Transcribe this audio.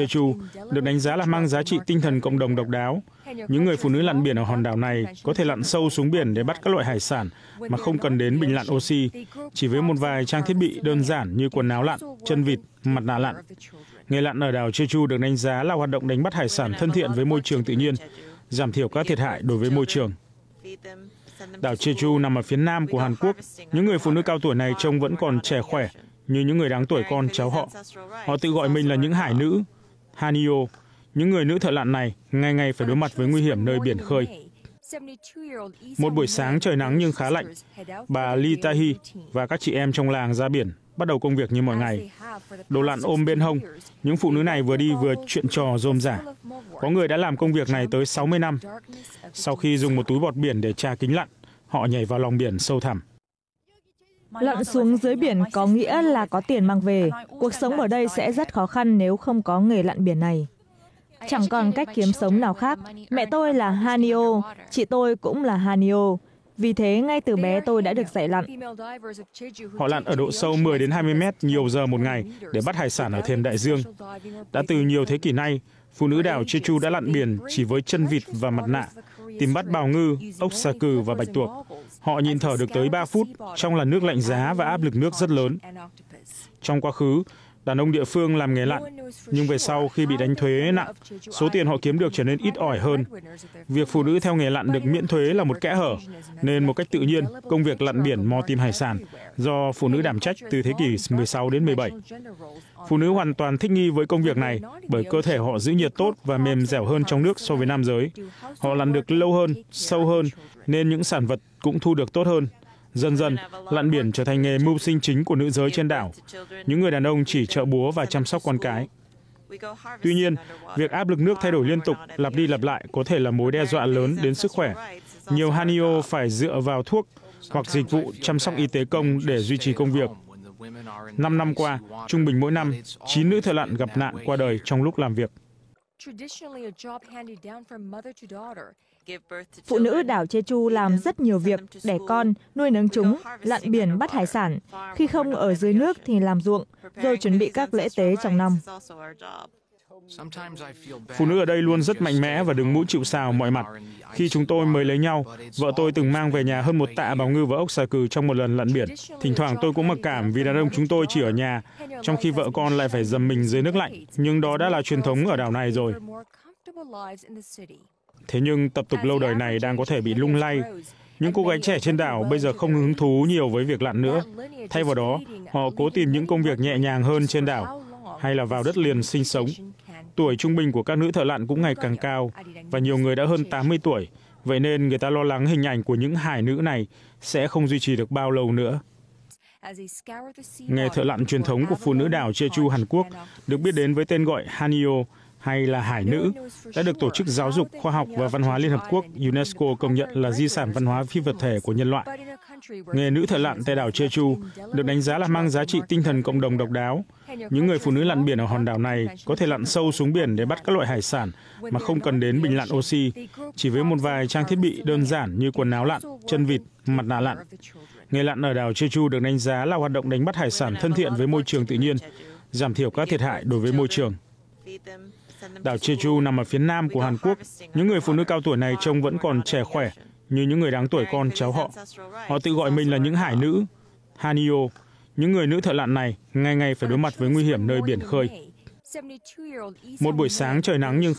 Jeju được đánh giá là mang giá trị tinh thần cộng đồng độc đáo. Những người phụ nữ lặn biển ở hòn đảo này có thể lặn sâu xuống biển để bắt các loại hải sản mà không cần đến bình lặn oxy, chỉ với một vài trang thiết bị đơn giản như quần áo lặn, chân vịt, mặt nạ lặn. Nghề lặn ở đảo Jeju được đánh giá là hoạt động đánh bắt hải sản thân thiện với môi trường tự nhiên, giảm thiểu các thiệt hại đối với môi trường. Đảo Jeju nằm ở phía nam của Hàn Quốc. Những người phụ nữ cao tuổi này trông vẫn còn trẻ khỏe, như những người đáng tuổi con cháu họ. Họ tự gọi mình là những hải nữ Hanio, những người nữ thợ lặn này ngày ngày phải đối mặt với nguy hiểm nơi biển khơi. Một buổi sáng trời nắng nhưng khá lạnh, bà Lee Tahi và các chị em trong làng ra biển bắt đầu công việc như mọi ngày. Đồ lặn ôm bên hông, những phụ nữ này vừa đi vừa chuyện trò rôm rả. Có người đã làm công việc này tới 60 năm. Sau khi dùng một túi bọt biển để tra kính lặn, họ nhảy vào lòng biển sâu thẳm. Lặn xuống dưới biển có nghĩa là có tiền mang về. Cuộc sống ở đây sẽ rất khó khăn nếu không có nghề lặn biển này. Chẳng còn cách kiếm sống nào khác. Mẹ tôi là Hanio, chị tôi cũng là Hanio. Vì thế, ngay từ bé tôi đã được dạy lặn. Họ lặn ở độ sâu 10 đến 20 mét nhiều giờ một ngày để bắt hải sản ở thềm đại dương. Đã từ nhiều thế kỷ nay, phụ nữ đảo Jeju đã lặn biển chỉ với chân vịt và mặt nạ, tìm bắt bào ngư, ốc xà cừ và bạch tuộc. Họ nhìn thở được tới 3 phút trong làn nước lạnh giá và áp lực nước rất lớn. Trong quá khứ, đàn ông địa phương làm nghề lặn nhưng về sau khi bị đánh thuế nặng số tiền họ kiếm được trở nên ít ỏi hơn việc phụ nữ theo nghề lặn được miễn thuế là một kẽ hở nên một cách tự nhiên công việc lặn biển mò tìm hải sản do phụ nữ đảm trách từ thế kỷ 16 đến 17 phụ nữ hoàn toàn thích nghi với công việc này bởi cơ thể họ giữ nhiệt tốt và mềm dẻo hơn trong nước so với nam giới họ lặn được lâu hơn sâu hơn nên những sản vật cũng thu được tốt hơn dần dần lặn biển trở thành nghề mưu sinh chính của nữ giới trên đảo những người đàn ông chỉ trợ búa và chăm sóc con cái tuy nhiên việc áp lực nước thay đổi liên tục lặp đi lặp lại có thể là mối đe dọa lớn đến sức khỏe nhiều hanio phải dựa vào thuốc hoặc dịch vụ chăm sóc y tế công để duy trì công việc Năm năm qua, trung bình mỗi năm, 9 nữ thợ lặn gặp nạn qua đời trong lúc làm việc. Phụ nữ đảo Jeju làm rất nhiều việc, đẻ con, nuôi nấng chúng, lặn biển bắt hải sản. Khi không ở dưới nước thì làm ruộng, rồi chuẩn bị các lễ tế trong năm. Phụ nữ ở đây luôn rất mạnh mẽ và đứng mũi chịu sào mọi mặt. Khi chúng tôi mới lấy nhau, vợ tôi từng mang về nhà hơn một tạ bào ngư và ốc xà cừ trong một lần lặn biển. Thỉnh thoảng tôi cũng mặc cảm vì đàn ông chúng tôi chỉ ở nhà, trong khi vợ con lại phải dầm mình dưới nước lạnh. Nhưng đó đã là truyền thống ở đảo này rồi. Thế nhưng tập tục lâu đời này đang có thể bị lung lay. Những cô gái trẻ trên đảo bây giờ không hứng thú nhiều với việc lặn nữa. Thay vào đó, họ cố tìm những công việc nhẹ nhàng hơn trên đảo hay là vào đất liền sinh sống. Tuổi trung bình của các nữ thợ lặn cũng ngày càng cao và nhiều người đã hơn 80 tuổi, vậy nên người ta lo lắng hình ảnh của những hải nữ này sẽ không duy trì được bao lâu nữa. Nghề thợ lặn truyền thống của phụ nữ đảo Jeju Hàn Quốc được biết đến với tên gọi Hanyo hay là hải nữ đã được tổ chức giáo dục khoa học và văn hóa liên hợp quốc UNESCO công nhận là di sản văn hóa phi vật thể của nhân loại. Nghề nữ thợ lặn tại đảo Jeju được đánh giá là mang giá trị tinh thần cộng đồng độc đáo. Những người phụ nữ lặn biển ở hòn đảo này có thể lặn sâu xuống biển để bắt các loại hải sản mà không cần đến bình lặn oxy, chỉ với một vài trang thiết bị đơn giản như quần áo lặn, chân vịt, mặt nạ lặn. Nghề lặn ở đảo Jeju được đánh giá là hoạt động đánh bắt hải sản thân thiện với môi trường tự nhiên, giảm thiểu các thiệt hại đối với môi trường. Đảo Jeju nằm ở phía nam của Hàn Quốc. Những người phụ nữ cao tuổi này trông vẫn còn trẻ khỏe như những người đáng tuổi con cháu họ. Họ tự gọi mình là những hải nữ, Hanio. Những người nữ thợ lặn này ngày ngày phải đối mặt với nguy hiểm nơi biển khơi. Một buổi sáng trời nắng nhưng